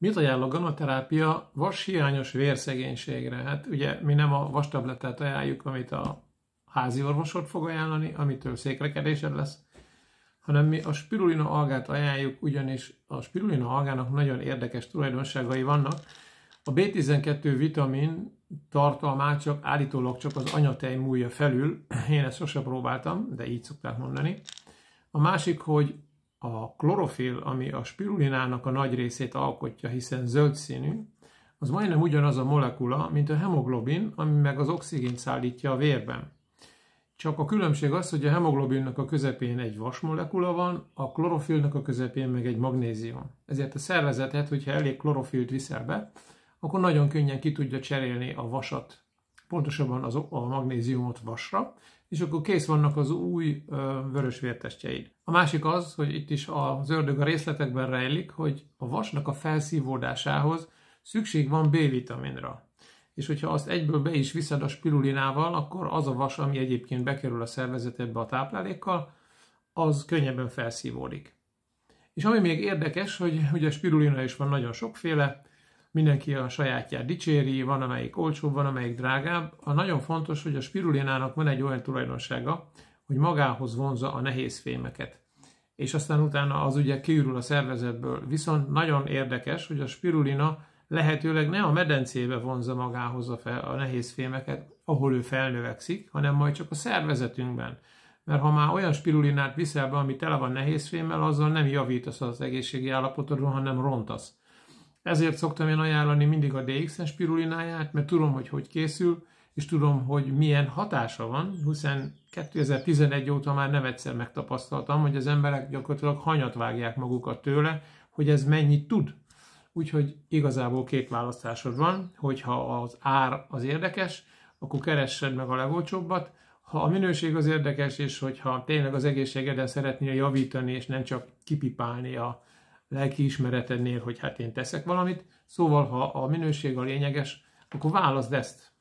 Mit ajánl a ganoterápia vas hiányos vérszegénységre? Hát ugye mi nem a vastabletet ajánljuk, amit a házi orvosod fog ajánlani, amitől székrekedésed lesz, hanem mi a spirulina algát ajánljuk, ugyanis a spirulina algának nagyon érdekes tulajdonságai vannak. A B12 vitamin tartalmát csak állítólag csak az anyatej múlja felül, én ezt sose próbáltam, de így szokták mondani. A másik, hogy a klorofil, ami a spirulinának a nagy részét alkotja, hiszen zöld színű, az majdnem ugyanaz a molekula, mint a hemoglobin, ami meg az oxigént szállítja a vérben. Csak a különbség az, hogy a hemoglobinnak a közepén egy vas molekula van, a klorofilnak a közepén meg egy magnézium. Ezért a szervezetet, hogyha elég klorofilt viszel be, akkor nagyon könnyen ki tudja cserélni a vasat pontosabban az, a magnéziumot vasra, és akkor kész vannak az új ö, vörös vértestjeid. A másik az, hogy itt is az ördög a részletekben rejlik, hogy a vasnak a felszívódásához szükség van B-vitaminra. És hogyha azt egyből be is viszed a spirulinával, akkor az a vas, ami egyébként bekerül a szervezetedbe a táplálékkal, az könnyebben felszívódik. És ami még érdekes, hogy ugye spirulina is van nagyon sokféle, mindenki a sajátját dicséri, van amelyik olcsóbb, van amelyik drágább. A nagyon fontos, hogy a spirulinának van egy olyan tulajdonsága, hogy magához vonza a nehéz fémeket. És aztán utána az ugye kiürül a szervezetből. Viszont nagyon érdekes, hogy a spirulina lehetőleg ne a medencébe vonza magához a, fel, a nehéz fémeket, ahol ő felnövekszik, hanem majd csak a szervezetünkben. Mert ha már olyan spirulinát viszel be, ami tele van nehéz fémmel, azzal nem javítasz az egészségi állapotodról, hanem rontasz. Ezért szoktam én ajánlani mindig a DXS pirulináját, mert tudom, hogy hogy készül, és tudom, hogy milyen hatása van, hiszen 2011 óta már nem egyszer megtapasztaltam, hogy az emberek gyakorlatilag hanyat vágják magukat tőle, hogy ez mennyit tud. Úgyhogy igazából két választásod van, hogyha az ár az érdekes, akkor keressed meg a legolcsóbbat, ha a minőség az érdekes, és hogyha tényleg az egészségeden szeretnél javítani, és nem csak kipipálni a, lelki ismeretednél, hogy hát én teszek valamit. Szóval, ha a minőség a lényeges, akkor válaszd ezt.